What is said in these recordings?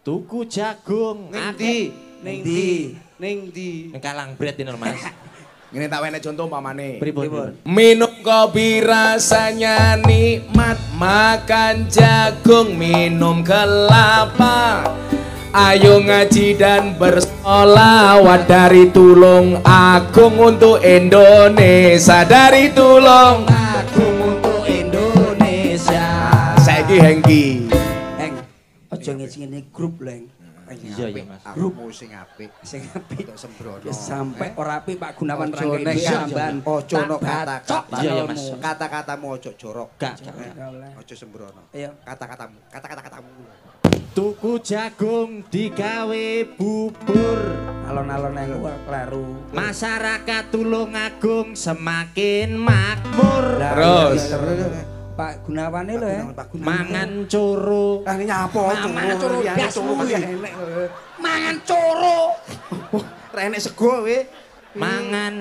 Tuku jagung. Ning ndi? Ning ndi? Ning ndi? kalang bread ini Mas. Ngene tak wene contoh umpamane. Pripun? Minum kopi rasanya nikmat, makan jagung, minum kelapa. Ayo ngaji dan bersolawat dari tulung agung untuk Indonesia dari tulung agung untuk Indonesia. Saiki Hengki. aja ngene-ngene grup lho Iya ya Mas. Grup sing apik. Sing apik kok sembrono. Sampai eh? ora apik Pak Gunawan rangkene gambar. Aja ono kata-kata. Kata-katamu aja jorok. Gak Aja eh. sembrono. Iya. Kata-katamu. Kata-kata-katamu. Tuku jagung digawe bubur alon-alon yang gua kelaru masyarakat tulung agung semakin makmur terus. Pak Gunawane lho ya. Eh. Mangan coro. Lah iki nyapa Mangan coro biasmu ya enek. Mangan coro. Renek eh. oh, sego kowe. Mangan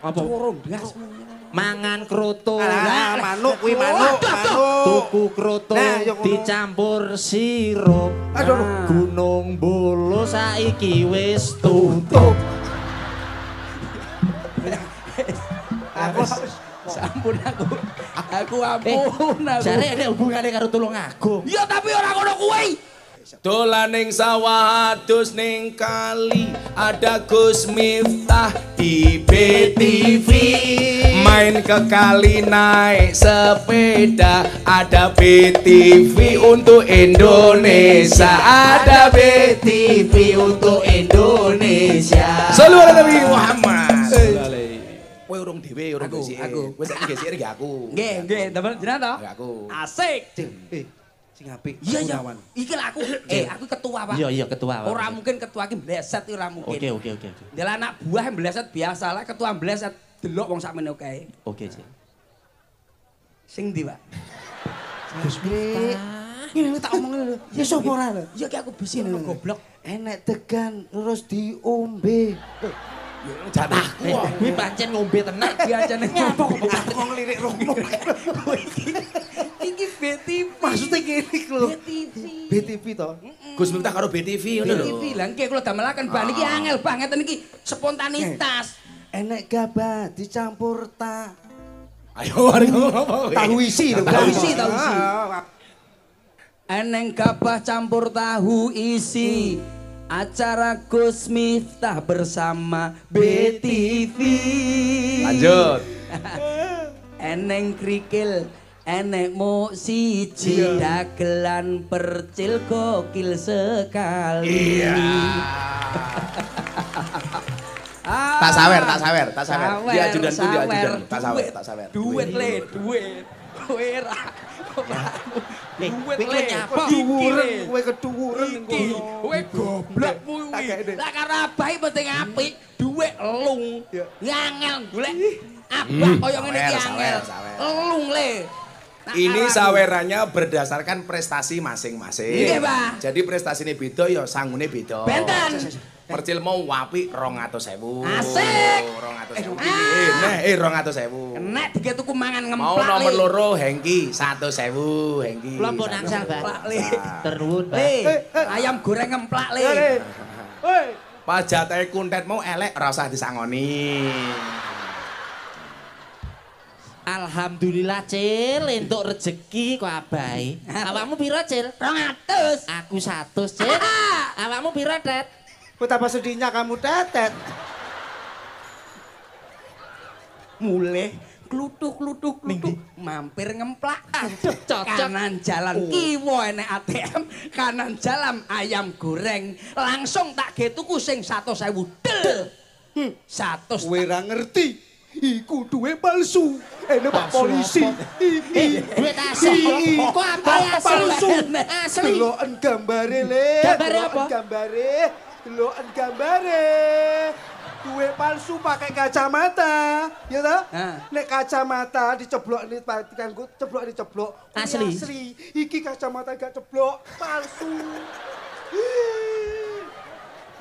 apa? Coro biasmu. Mangan kroto. Lah manuk kuwi manuk. Tuku kroto dicampur sirup. Gunung bolo saiki wis tutup. Aku Sampun aku. Aku ampun aku. Jare ada hubungane karo tulung agung. Ya tapi ora ngono kuwi. Dolaning sawah adus ning kali ada Gus Miftah di BTV main ke kali naik sepeda ada BTV untuk Indonesia ada BTV untuk Indonesia Selalu Nabi Muhammad dhewe ora aku. sik. Aku, wis tak gesik iki aku. Nggih, nggih, dapat jenengan to? Aku. Asik. Ding. Eh. Sing apik. Iya, iya. Iki aku. Eh, eh, eh, aku ketua, Pak. Iya, iya, ketua. Ora mungkin ketua iki bleset ora mungkin. Oke, oke, oke. Ndel anak buah bleset biasa lah, ketua bleset delok wong sakmene kae. Oke, Cik. Sing ndi, Pak? Gusti. Ini tak omongin lho. Iya, ya sapa iya. ora lho? Ya ki aku besi lho goblok. Enek tegan terus diombe. jatah kuwa. Kuwi pancen ngombe tenan diajane nyapa kok bekas teko nglirik rumah. Iki Betty maksudnya gini lho. BTV. Betty to. Gus minta karo BTV ngono lho. Betty lah engke kula damelaken ban iki ah. angel banget niki spontanitas. Eh, enek gabah dicampur ta. Ayo are ngopo? Tahu isi Tahu isi, tahu isi. Ah, ah, Eneng gabah campur tahu isi. acara Gus Miftah bersama BTV. Lanjut. eneng krikil, enek mu siji iya. dagelan percil kokil sekali. Iya. Yeah. tak sawer, tak sawer, tak sawer. Dia dia ajudanku, dia ajudan. Tak sawer, tak sawer. Duit, le, duit. Duit. Kowe kowe kowe kedhuwuren Kowe goblok kuwi. Lah karo abahi penting apik, hmm. dhuwit elung. Ya angel golek abah hmm, kaya ngene iki angel. Elung Ini sawerannya berdasarkan prestasi masing-masing. Jadi prestasi ini beda ya sangune beda. Percil mau wapi rong atau 200.000. Asik. atau Nah, eh, eh, eh rong atau 200.000. Enak tiga tuku mangan ngempak. Mau nomor loro Hengki satu 100.000 Hengki. Belum pun angsal, Pak. Ternuwun, Pak. Ayam goreng ngemplak le. Pas jatai kuntet mau elek rasa disangoni. Alhamdulillah Cil, entuk rezeki kok abai. Awakmu piro Cil? 200. Aku 100 Cil. Ah. Awakmu piro Det? Betapa sedihnya kamu tetet. Mulai klutuk klutuk klutuk mampir ngemplak kanan jalan oh. kiwo enek ATM kanan jalan ayam goreng langsung tak gitu kusing satu saya del hmm. satu kowe ngerti iku duwe palsu ene pak polisi ini, eh, duwe asli kok apa asli palsu asli gambare le gambare apa gambare deloken gambare. Duwe palsu pakai kacamata, ya toh? Nah. Nek kacamata diceblok ini kanggo ceblok ceblok. Asli. Asli. Iki kacamata gak ceblok, palsu.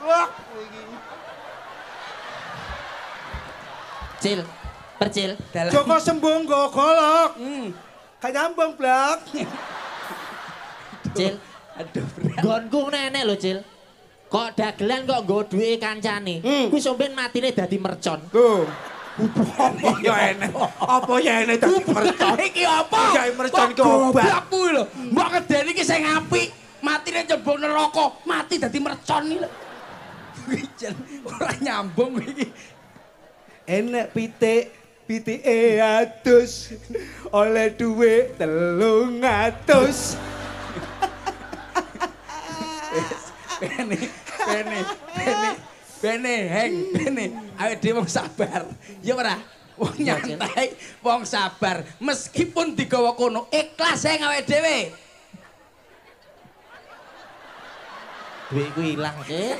Wah, iki. Cil, percil. Dalam. Joko sembung go golok. Hmm. Kayak nyambung blak. Cil, aduh. Gonggong nenek lo Cil. kok dagelan kok nggo duwe kancane hmm. kuwi hmm. sampeyan matine dadi mercon Apa ya ini? Apa ya ini dari mercon? Ini apa? Ya mercon ke obat. Aku lho, mbak ngeden ini saya ngapi. Mati ini jembok neroko. Mati dari mercon ini lho. Wijen, orang nyambung ini. Enak pite, pite eatus. Oleh duwe telung atus. Ini. Bene, bene, bene, heng, bene. Awet dia mau sabar. Ya ora, wong nyantai, wong sabar. Meskipun digawa kono, ikhlas heng awet dewe. Dwi ku hilang ke.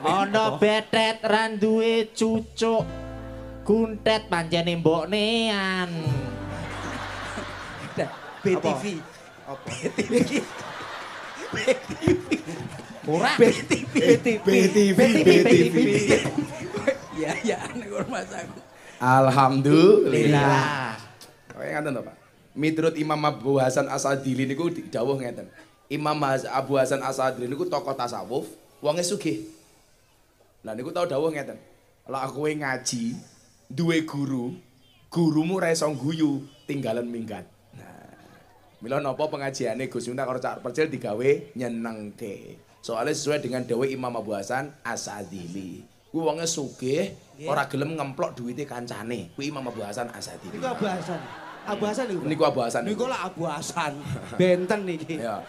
Ono betet randuwe cucuk. Kuntet panjane mbok BTV. Apa? BTV. Ora BTV BTV BTV BTV. Ya ya nek rumah Alhamdulillah. Kowe ngaten to, Pak. Miturut Imam Abu Hasan Asadili niku dawuh ngeten. Imam Abu Hasan Asadili niku tokoh tasawuf, wonge sugih. Lah niku tau dawuh ngeten. Lah aku ngaji duwe guru, gurumu ra iso guyu tinggalan minggat. Mila napa pengajiane Gus Miftah karo Cak Percil digawe nyenengke. Soale sesuai dengan dewe Imam Abu Hasan Asadili. Kuwi wonge sugih, ora gelem ngemplok duwite kancane. Kuwi Imam Abu Hasan Asadili. Iku Abu Hasan. Abu Hasan nih Niku Abu Hasan. Niku lah Abu Hasan. Benten nih. Ya.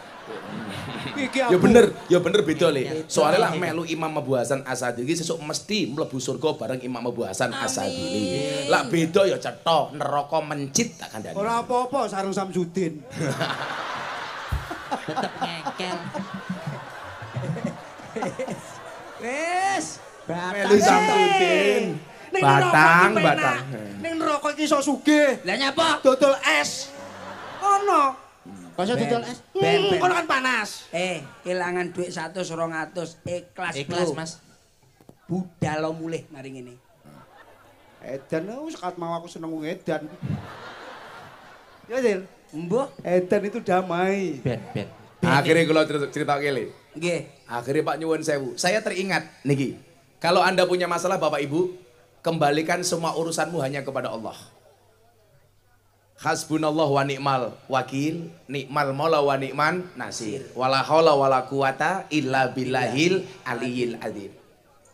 Iki Ya bener, ya bener beda le. Iya, Soale lah melu Imam Abu Hasan Asadili sesuk mesti mlebu surga bareng Imam Abu Hasan Asadili. Lah beda ya ceto, neraka mencit tak kandhani. Ora apa-apa sarung Samsudin. Tetep ngekel. wes, Melu Samsudin batang, batang. Ning neraka iki iso sugih. Lah nyapa? Dodol es. Ono. kau dodol es? Hmm, ben, ben. Ono kan panas. Eh, hilangan duit satu 100 eh ikhlas, ikhlas Mas. Budal mulih maring ini, Edan lo, eh, sekat mau aku seneng edan. Ya, Dil. Mbah, edan itu damai. Ben, ben. Akhirnya kalau cerita, cerita kele. Gih. Akhirnya Pak Nyuwun Sewu. Saya teringat niki. Kalau Anda punya masalah Bapak Ibu, Kembalikan semua urusanmu hanya kepada Allah. Hasbunallah wa ni'mal wakil, ni'mal maula wa ni'man nasir. Wala haula wala quwata illa billahil aliyil adzim.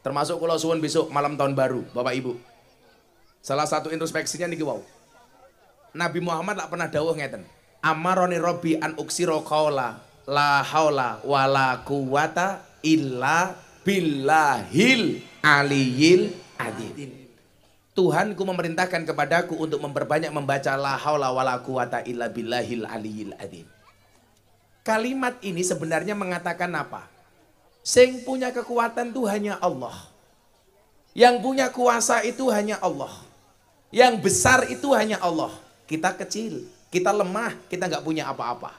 Termasuk kalau suwun besok malam tahun baru, Bapak Ibu. Salah satu introspeksinya niki wau. Nabi Muhammad lak pernah dawuh ngeten. Amaroni Robi an uksiro kaula la haula wala quwata illa billahil aliyil adil. Tuhan ku memerintahkan kepadaku untuk memperbanyak membaca la haula wala quwata illa billahil aliyil adzim. Kalimat ini sebenarnya mengatakan apa? Sing punya kekuatan itu hanya Allah. Yang punya kuasa itu hanya Allah. Yang besar itu hanya Allah. Kita kecil, kita lemah, kita nggak punya apa-apa.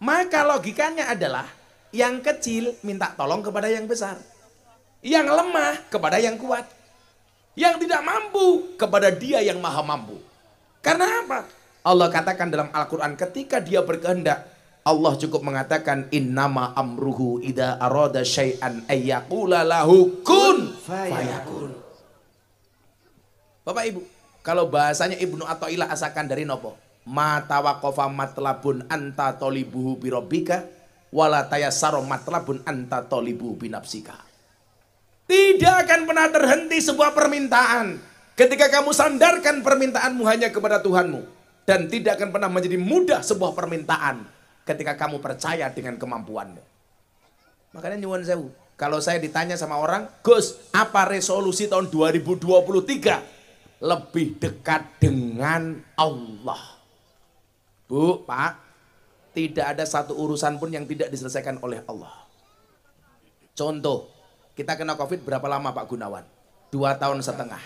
Maka logikanya adalah yang kecil minta tolong kepada yang besar yang lemah kepada yang kuat, yang tidak mampu kepada Dia yang Maha Mampu. Karena apa? Allah katakan dalam Al-Quran ketika Dia berkehendak, Allah cukup mengatakan innama amruhu ida arada syai'an ayyakula lahu kun fayakun. Bapak Ibu, kalau bahasanya Ibnu Athaillah asalkan dari nopo? Mata waqafa matlabun anta tolibuhu birobika wala tayassara matlabun anta tolibuhu binapsika. Tidak akan pernah terhenti sebuah permintaan ketika kamu sandarkan permintaanmu hanya kepada Tuhanmu dan tidak akan pernah menjadi mudah sebuah permintaan ketika kamu percaya dengan kemampuanmu. Makanya nyuwun sewu, kalau saya ditanya sama orang, Gus, apa resolusi tahun 2023? Lebih dekat dengan Allah. Bu, Pak, tidak ada satu urusan pun yang tidak diselesaikan oleh Allah. Contoh, kita kena COVID berapa lama Pak Gunawan? Dua tahun setengah.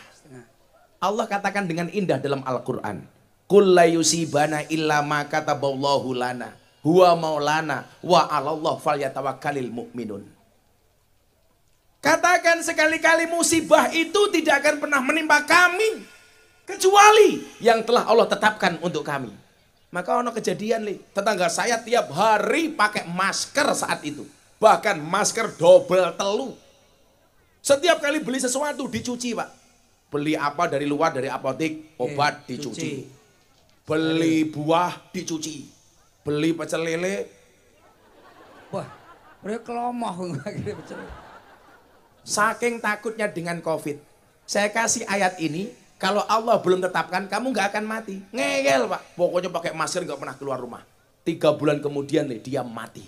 Allah katakan dengan indah dalam Al-Quran. Kullayusibana illa ma kataballahu lana. Huwa maulana wa alallah fal yatawakkalil mu'minun. Katakan sekali-kali musibah itu tidak akan pernah menimpa kami. Kecuali yang telah Allah tetapkan untuk kami. Maka ono kejadian li, tetangga saya tiap hari pakai masker saat itu. Bahkan masker double telu. Setiap kali beli sesuatu dicuci, Pak. Beli apa dari luar dari apotek, obat okay, dicuci. Cuci. Beli buah dicuci. Beli pecel lele. Wah, mereka kelomoh pecel Saking takutnya dengan COVID. Saya kasih ayat ini, kalau Allah belum tetapkan, kamu nggak akan mati. Ngeyel, Pak. Pokoknya pakai masker nggak pernah keluar rumah. Tiga bulan kemudian nih, dia mati.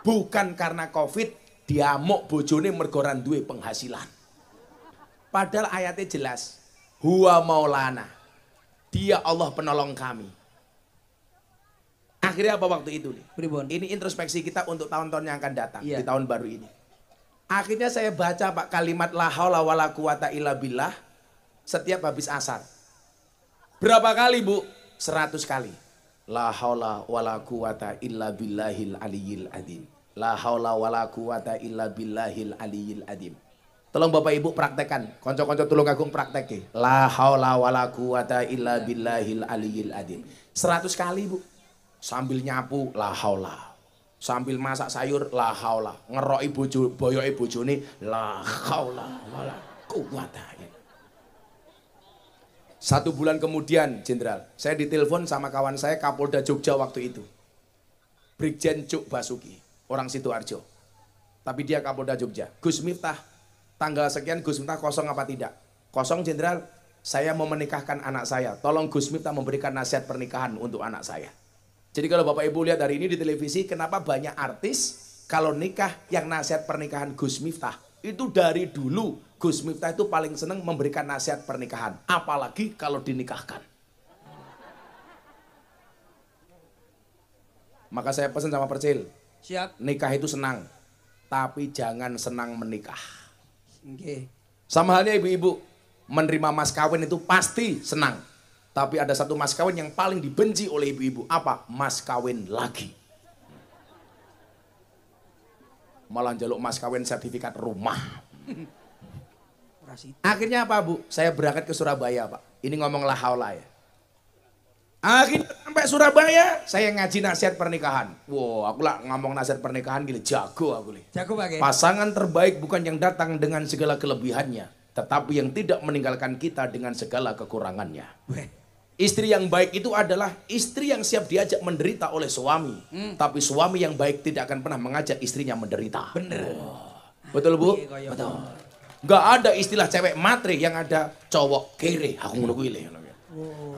Bukan karena COVID, diamuk bojone mergoran duwe penghasilan. Padahal ayatnya jelas. Huwa maulana. Dia Allah penolong kami. Akhirnya apa waktu itu nih? Pribon. Ini introspeksi kita untuk tahun-tahun yang akan datang Iya. di tahun baru ini. Akhirnya saya baca Pak kalimat la haula wala quwata illa billah setiap habis asar. Berapa kali, Bu? Seratus kali. La haula wala quwata illa billahil aliyil adzim. La haula wala quwata illa billahil aliyil adim. Tolong Bapak Ibu praktekan. konco-konco tulung agung praktekke. La haula wala quwata illa billahil aliyil adim. 100 kali, Bu. Sambil nyapu, la haula. Sambil masak sayur, la haula. Ngeroki bojo boyoke bojone, la haula wala quwata satu bulan kemudian, Jenderal, saya ditelepon sama kawan saya Kapolda Jogja waktu itu. Brigjen Cuk Basuki orang situ Arjo, Tapi dia Kapolda Jogja. Gus Miftah, tanggal sekian Gus Miftah kosong apa tidak? Kosong jenderal, saya mau menikahkan anak saya. Tolong Gus Miftah memberikan nasihat pernikahan untuk anak saya. Jadi kalau Bapak Ibu lihat hari ini di televisi, kenapa banyak artis kalau nikah yang nasihat pernikahan Gus Miftah. Itu dari dulu Gus Miftah itu paling senang memberikan nasihat pernikahan. Apalagi kalau dinikahkan. Maka saya pesan sama Percil, Siap. Nikah itu senang, tapi jangan senang menikah. Oke. Sama halnya ibu-ibu, menerima mas kawin itu pasti senang. Tapi ada satu mas kawin yang paling dibenci oleh ibu-ibu. Apa? Mas kawin lagi. Malah jaluk mas kawin sertifikat rumah. Akhirnya apa bu? Saya berangkat ke Surabaya pak. Ini ngomong lahaulah ya. Akhirnya sampai Surabaya, saya ngaji nasihat pernikahan. Wow, aku lah ngomong nasihat pernikahan gila jago aku nih. Jago pakai. Ya? Pasangan terbaik bukan yang datang dengan segala kelebihannya, tetapi yang tidak meninggalkan kita dengan segala kekurangannya. Istri yang baik itu adalah istri yang siap diajak menderita oleh suami, hmm. tapi suami yang baik tidak akan pernah mengajak istrinya menderita. Bener. Oh. Betul bu? Iya, Betul. Betul. Gak ada istilah cewek matre yang ada cowok kere. Aku menunggu ini. Wow.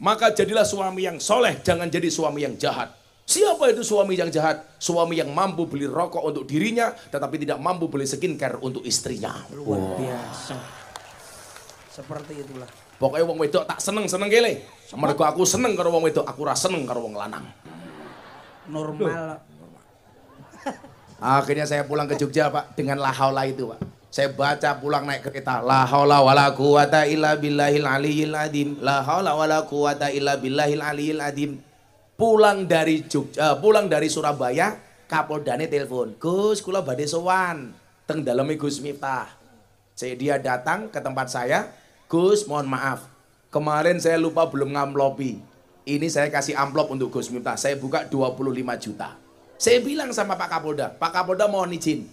Maka jadilah suami yang soleh, jangan jadi suami yang jahat. Siapa itu suami yang jahat? Suami yang mampu beli rokok untuk dirinya, tetapi tidak mampu beli skincare untuk istrinya. Luar biasa. Seperti itulah. Pokoknya wong wedok tak seneng-seneng kele. Mereka aku seneng karo wong wedok, aku rasa seneng karo wong lanang. Normal. Akhirnya saya pulang ke Jogja, Pak, dengan lahaula itu, Pak. Saya baca pulang naik kereta. La haula wala quwata illa billahil aliyil adim. La haula wala quwata illa billahil aliyil adim. Pulang dari Jogja, uh, pulang dari Surabaya, Kapoldane telepon. Gus, kula badhe sowan teng daleme Gus Miftah. Saya dia datang ke tempat saya. Gus, mohon maaf. Kemarin saya lupa belum ngamplopi. Ini saya kasih amplop untuk Gus Miftah. Saya buka 25 juta. Saya bilang sama Pak Kapolda, Pak Kapolda mohon izin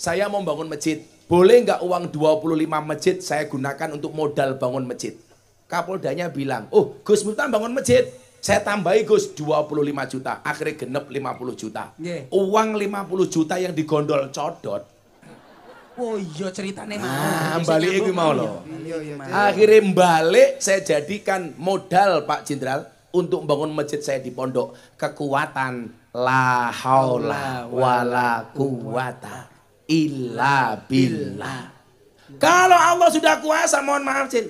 saya mau bangun masjid. Boleh nggak uang 25 masjid saya gunakan untuk modal bangun masjid? Kapoldanya bilang, oh Gus Miftah bangun masjid. Saya tambahi Gus 25 juta, akhirnya genep 50 juta. Yeah. Uang 50 juta yang digondol codot. Oh iya ceritanya ceritane nah, mau. Ah, balik iku mau loh. Akhirnya balik saya jadikan modal Pak Jenderal untuk bangun masjid saya di pondok. Kekuatan la haula wala quwata illa billah. Kalau Allah sudah kuasa, mohon maaf, Cil.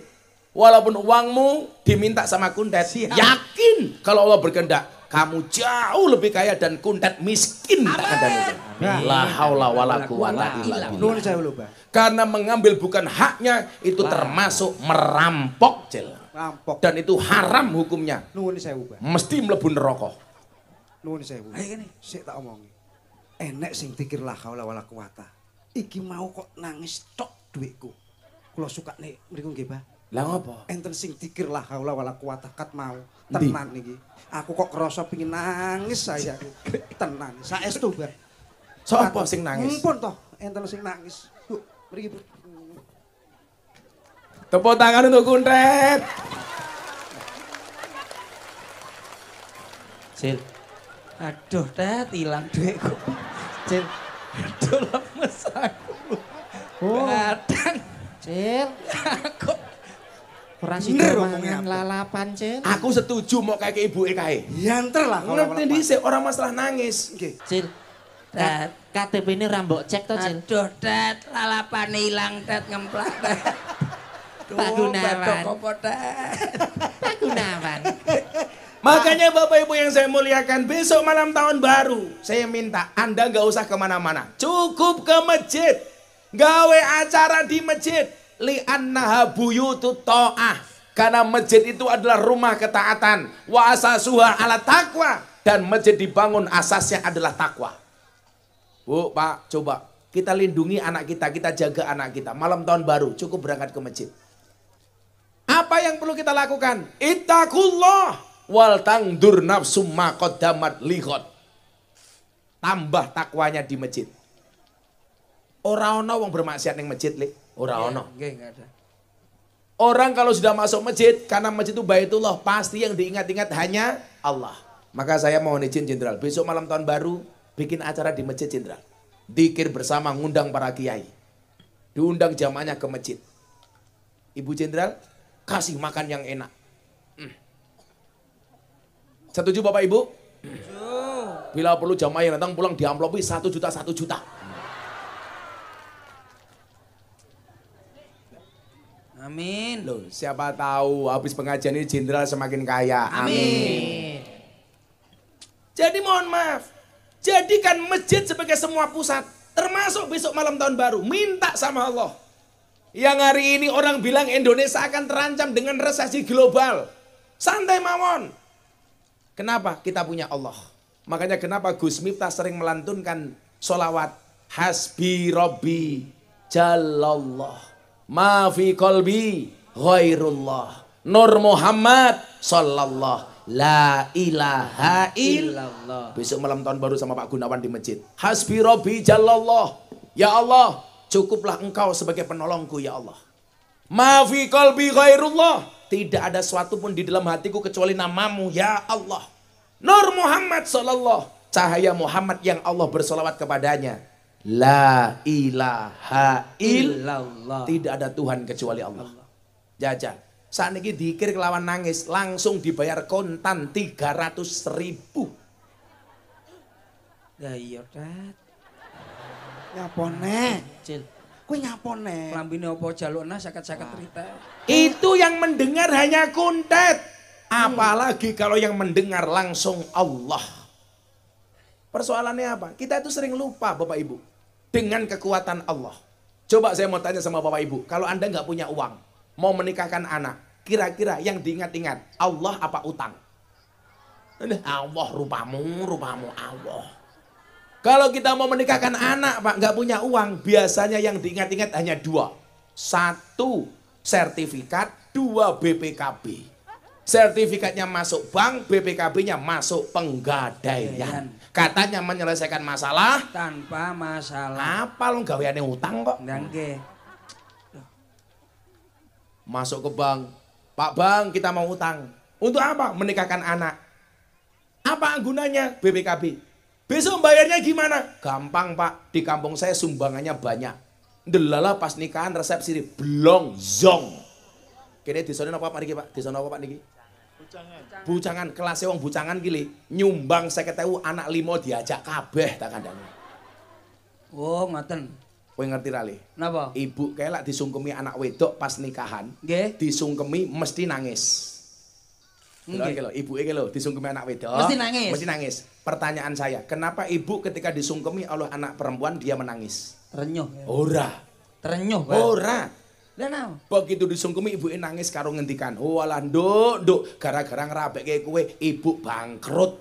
Walaupun uangmu diminta sama kundet Siap. yakin kalau Allah berkehendak, kamu jauh lebih kaya dan kundet miskin Karena mengambil bukan haknya itu Lahaw. termasuk merampok, Cil. Rampok. Dan itu haram hukumnya. saya ubah. Mesti mlebu rokok. saya ubah. Ayo ini saya tak omongin enek sing pikir lah kau wala kuwata Iki mau kok nangis tok duitku. Kula suka nih, mereka ngeba Lah ngopo? Enten sing pikir lah kau wala kuwata kat mau. Tenan nih Aku kok kerasa pengin nangis saya aku. Tenan. ber So apa sing nangis? Mumpun toh, enten sing nangis. Bu, mriki. Tepuk tangan untuk Kuntet. Sil. Aduh, tet, hilang duitku. Cil. Aduh, lemes aku. Oh. Badan. Oh. Cil. Aku. Kurang sih kemangan lalapan, Cil. Aku setuju mau kayak ke ibu Ya Yanter lah. Ngerti di sini, orang masalah nangis. Okay. Cil. Tet. KTP ini rambok cek tuh, Cil. Aduh, tet. Lalapan hilang, tet. Ngemplak, tet. Pak Gunawan. Pak Gunawan. Makanya Bapak Ibu yang saya muliakan, besok malam tahun baru, saya minta Anda gak usah kemana-mana. Cukup ke masjid. Gawe acara di masjid. Li'annaha buyutu toah Karena masjid itu adalah rumah ketaatan. Wa asasuha ala takwa. Dan masjid dibangun asasnya adalah takwa. Bu, Pak, coba. Kita lindungi anak kita, kita jaga anak kita. Malam tahun baru, cukup berangkat ke masjid. Apa yang perlu kita lakukan? Ittaqullah wal tangdur nafsu makot damat lihot tambah takwanya di masjid orang ono wong bermaksiat neng masjid li orang ono orang kalau sudah masuk masjid karena masjid itu baitullah pasti yang diingat-ingat hanya Allah maka saya mohon izin jenderal besok malam tahun baru bikin acara di masjid jenderal dikir bersama ngundang para kiai diundang jamaahnya ke masjid ibu jenderal kasih makan yang enak Setuju Bapak Ibu? Bila perlu jamaah yang datang pulang diamplopi satu juta satu juta. Amin. Loh, siapa tahu habis pengajian ini jenderal semakin kaya. Amin. Amin. Jadi mohon maaf, jadikan masjid sebagai semua pusat, termasuk besok malam tahun baru. Minta sama Allah. Yang hari ini orang bilang Indonesia akan terancam dengan resesi global. Santai mawon. Kenapa? Kita punya Allah. Makanya kenapa Gus Miftah sering melantunkan solawat Hasbi Robbi Jalallah Mafi kolbi Ghairullah Nur Muhammad Sallallahu La ilaha illallah Besok malam tahun baru sama Pak Gunawan di masjid Hasbi Robbi Jalallah Ya Allah Cukuplah engkau sebagai penolongku ya Allah Mafi kolbi Ghairullah tidak ada suatu pun di dalam hatiku kecuali namamu, ya Allah. Nur Muhammad sallallahu cahaya Muhammad yang Allah bersolawat kepadanya. La ilaha illallah. Tidak ada Tuhan kecuali Allah. Jajan. Saat ini dikir kelawan nangis langsung dibayar kontan 300 ribu. Ya iya, Dad. Ya ponek. Kue nyapon nek. Lambine apa jalukna sakat-sakat ah. cerita. Itu yang mendengar hanya kuntet. Hmm. Apalagi kalau yang mendengar langsung Allah. Persoalannya apa? Kita itu sering lupa Bapak Ibu dengan kekuatan Allah. Coba saya mau tanya sama Bapak Ibu, kalau Anda nggak punya uang, mau menikahkan anak, kira-kira yang diingat-ingat Allah apa utang? Allah rupamu, rupamu Allah. Kalau kita mau menikahkan anak Pak, nggak punya uang, biasanya yang diingat-ingat hanya dua. Satu, sertifikat, dua BPKB. Sertifikatnya masuk bank, BPKB-nya masuk penggadaian. Katanya menyelesaikan masalah. Tanpa masalah. Apa lo yang utang kok? Nangke. Masuk ke bank. Pak Bang, kita mau utang. Untuk apa? Menikahkan anak. Apa gunanya BPKB? Besok bayarnya gimana? Gampang pak, di kampung saya sumbangannya banyak. Delala pas nikahan resep di Blong zong. Kini di sana apa pak niki pak? Di apa pak niki? Bucangan. Bucangan kelasnya wong bucangan gili nyumbang saya tahu anak limo diajak kabeh tak kandang. Oh ngaten. Kau ngerti rali? Napa? Ibu lah disungkemi anak wedok pas nikahan. Gak? Disungkemi mesti nangis. Oke loh, ibu ki loh, disungkemi anak wedok. Mesti nangis. Mesti nangis. Pertanyaan saya, kenapa ibu ketika disungkemi oleh anak perempuan dia menangis? Terenyuh. Ora. Terenyuh. Ora. Lenau. Begitu disungkemi ibu ini nangis karung ngendikan, "Walah, oh, dodo kara-kara gara-gara kayak kue, ibu bangkrut."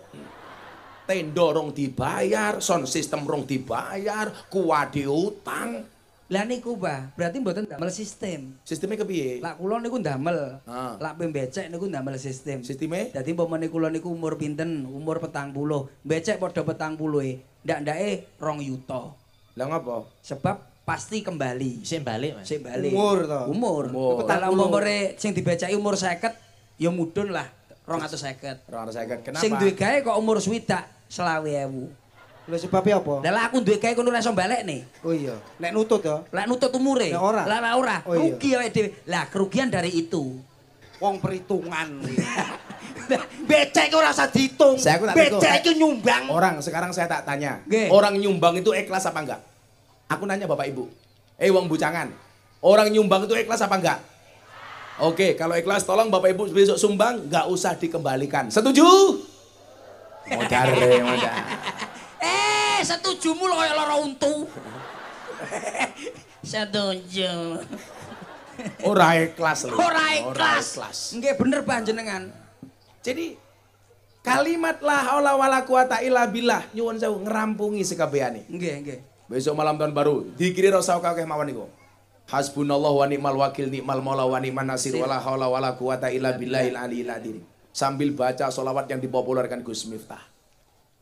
tendorong rong dibayar, sound system rong dibayar, kuwa diutang. Lah niku, Mbah. Berarti mboten damel sistem. Sisteme kepiye? Lah kula niku ndamel. Ah. Lah pembecek niku ndamel sistem. Sisteme? Dadi umpama niku kula niku umur pinten? Umur 40. Becek padha 40e. Ndak-ndake 2 yuta. Lah ngopo? Sebab pasti kembali. Sing balik, Mas. Sing balik. Umur to. Umur. Kalau umur. umure sing dibecek umur 50, ya mudun lah 250. 250. Kenapa? Sing duwe gawe kok umur 20 selawe ewu. Lha sebabnya apa? Lah aku duwe kae kono ora iso balik nih. Oh iya. Lek nutut ya. Lek nutut umure. Lek ora. Lah ora. Oh, iya. Rugi awake dhewe. Lah kerugian dari itu. Wong perhitungan. becek ora rasa dihitung. Becek itu nyumbang. Orang sekarang saya tak tanya. Gye. Orang nyumbang itu ikhlas apa enggak? Aku nanya Bapak Ibu. Eh wong bucangan. Orang nyumbang itu ikhlas apa enggak? Oke, kalau ikhlas tolong Bapak Ibu besok sumbang nggak usah dikembalikan. Setuju? mau cari. Eh, setuju lho kayak lara untu. Setuju. Orang oh, ikhlas lho. Ora oh, oh, ikhlas. Enggak bener panjenengan. Jadi kalimat la haula wala quwata illa billah nyuwun sewu ngrampungi sekabehane. Nggih, nggih. Besok malam tahun baru dikiri rasa kakeh mawon niku. Hasbunallah wa ni'mal wakil ni'mal maula wa ni'man nasir wala haula la quwata illa billahil aliyil adim. Sambil baca solawat yang dipopulerkan Gus Miftah.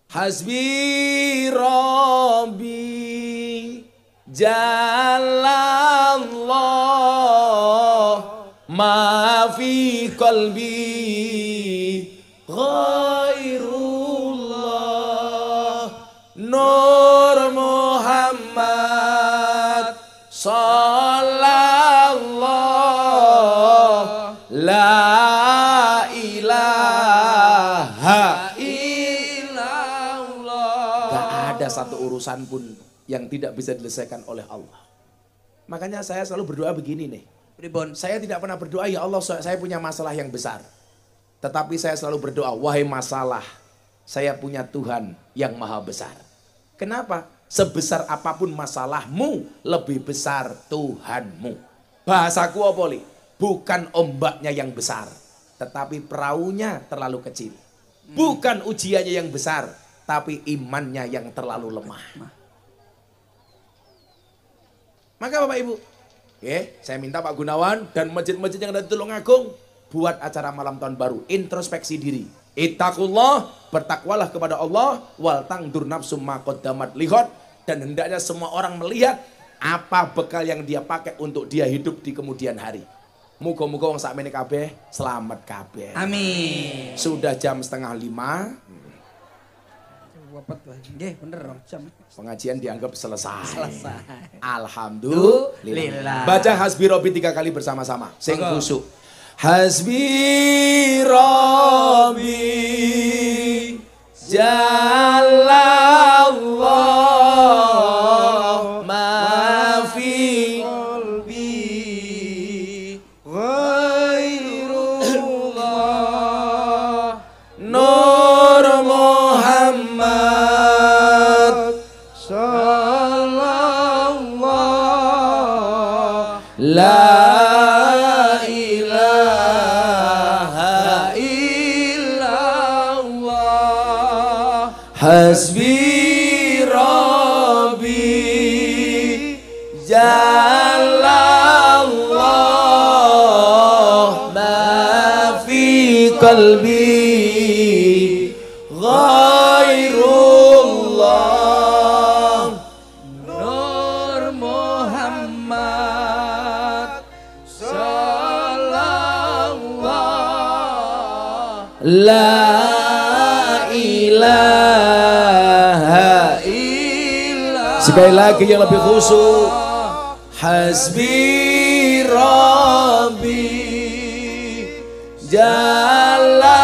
Hasbi Rabbi Jalallah Ma fi qalbi Ghairullah Nur Muhammad Sallallahu urusan pun yang tidak bisa diselesaikan oleh Allah. Makanya saya selalu berdoa begini nih. Pribon. Saya tidak pernah berdoa, ya Allah saya punya masalah yang besar. Tetapi saya selalu berdoa, wahai masalah, saya punya Tuhan yang maha besar. Kenapa? Sebesar apapun masalahmu, lebih besar Tuhanmu. Bahasaku opoli, bukan ombaknya yang besar, tetapi perahunya terlalu kecil. Hmm. Bukan ujiannya yang besar, tapi imannya yang terlalu lemah. Maka Bapak Ibu, ya, saya minta Pak Gunawan dan masjid-masjid yang ada di Tulungagung buat acara malam tahun baru, introspeksi diri. Allah, bertakwalah kepada Allah, wal tangdur nafsu maqaddamat lihat dan hendaknya semua orang melihat apa bekal yang dia pakai untuk dia hidup di kemudian hari. Muka-muka wong sakmene kabeh selamat kabeh. Amin. Sudah jam setengah lima, Wepet Nggih, bener rong jam. Pengajian dianggap selesai. Selesai. Alhamdulillah. Baca hasbi robi tiga kali bersama-sama. Sing kusuk. Hasbi robi jalan La ilaha illallah Sekali lagi yang lebih khusus Hasbi Rabbi Jalla